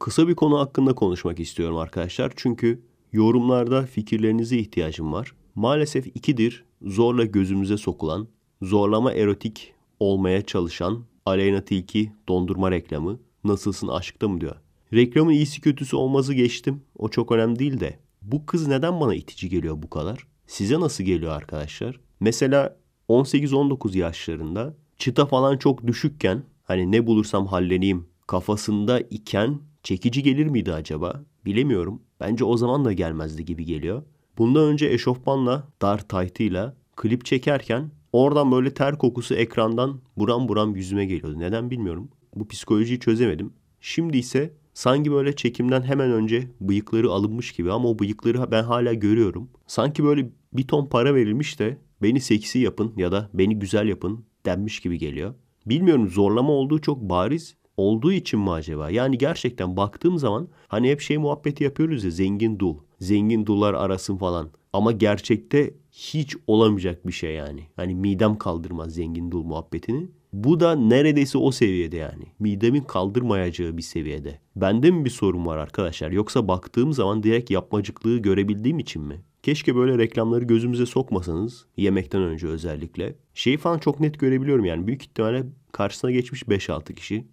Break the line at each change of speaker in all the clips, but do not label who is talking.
Kısa bir konu hakkında konuşmak istiyorum arkadaşlar. Çünkü yorumlarda fikirlerinize ihtiyacım var. Maalesef ikidir zorla gözümüze sokulan, zorlama erotik olmaya çalışan Aleyna Tilki dondurma reklamı nasılsın aşkta mı diyor. Reklamın iyisi kötüsü olmazı geçtim. O çok önemli değil de. Bu kız neden bana itici geliyor bu kadar? Size nasıl geliyor arkadaşlar? Mesela 18-19 yaşlarında çıta falan çok düşükken hani ne bulursam halleneyim kafasında iken çekici gelir miydi acaba? Bilemiyorum. Bence o zaman da gelmezdi gibi geliyor. Bundan önce eşofmanla, dar taytıyla klip çekerken oradan böyle ter kokusu ekrandan buram buram yüzüme geliyordu. Neden bilmiyorum. Bu psikolojiyi çözemedim. Şimdi ise sanki böyle çekimden hemen önce bıyıkları alınmış gibi ama o bıyıkları ben hala görüyorum. Sanki böyle bir ton para verilmiş de beni seksi yapın ya da beni güzel yapın denmiş gibi geliyor. Bilmiyorum zorlama olduğu çok bariz olduğu için mi acaba? Yani gerçekten baktığım zaman hani hep şey muhabbeti yapıyoruz ya zengin dul. Zengin dullar arasın falan. Ama gerçekte hiç olamayacak bir şey yani. Hani midem kaldırmaz zengin dul muhabbetini. Bu da neredeyse o seviyede yani. Midemin kaldırmayacağı bir seviyede. Bende mi bir sorun var arkadaşlar? Yoksa baktığım zaman direkt yapmacıklığı görebildiğim için mi? Keşke böyle reklamları gözümüze sokmasanız. Yemekten önce özellikle. Şeyi falan çok net görebiliyorum yani. Büyük ihtimalle Karşısına geçmiş 5-6 kişi.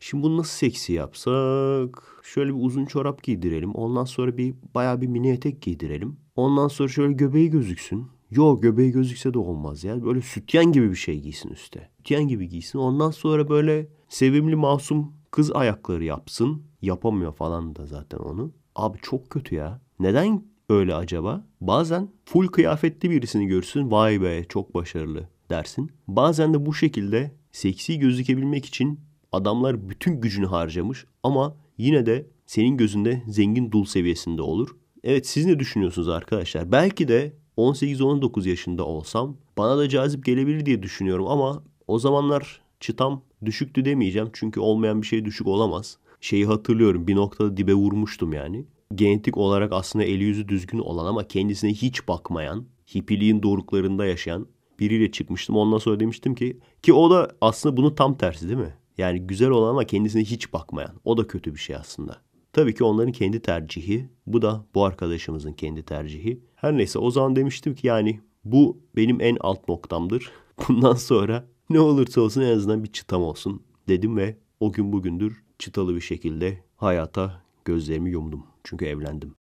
Şimdi bunu nasıl seksi yapsak? Şöyle bir uzun çorap giydirelim. Ondan sonra bir bayağı bir mini etek giydirelim. Ondan sonra şöyle göbeği gözüksün. Yo göbeği gözükse de olmaz ya. Böyle sütyen gibi bir şey giysin üste. Sütyen gibi giysin. Ondan sonra böyle sevimli masum kız ayakları yapsın. Yapamıyor falan da zaten onu. Abi çok kötü ya. Neden öyle acaba? Bazen full kıyafetli birisini görürsün. Vay be çok başarılı dersin. Bazen de bu şekilde seksi gözükebilmek için adamlar bütün gücünü harcamış ama yine de senin gözünde zengin dul seviyesinde olur. Evet siz ne düşünüyorsunuz arkadaşlar? Belki de 18-19 yaşında olsam bana da cazip gelebilir diye düşünüyorum ama o zamanlar çıtam düşüktü demeyeceğim. Çünkü olmayan bir şey düşük olamaz. Şeyi hatırlıyorum bir noktada dibe vurmuştum yani. Genetik olarak aslında eli yüzü düzgün olan ama kendisine hiç bakmayan, hipiliğin doruklarında yaşayan biriyle çıkmıştım. Ondan sonra demiştim ki ki o da aslında bunu tam tersi değil mi? Yani güzel olan ama kendisine hiç bakmayan. O da kötü bir şey aslında. Tabii ki onların kendi tercihi. Bu da bu arkadaşımızın kendi tercihi. Her neyse o zaman demiştim ki yani bu benim en alt noktamdır. Bundan sonra ne olursa olsun en azından bir çıtam olsun dedim ve o gün bugündür çıtalı bir şekilde hayata gözlerimi yumdum. Çünkü evlendim.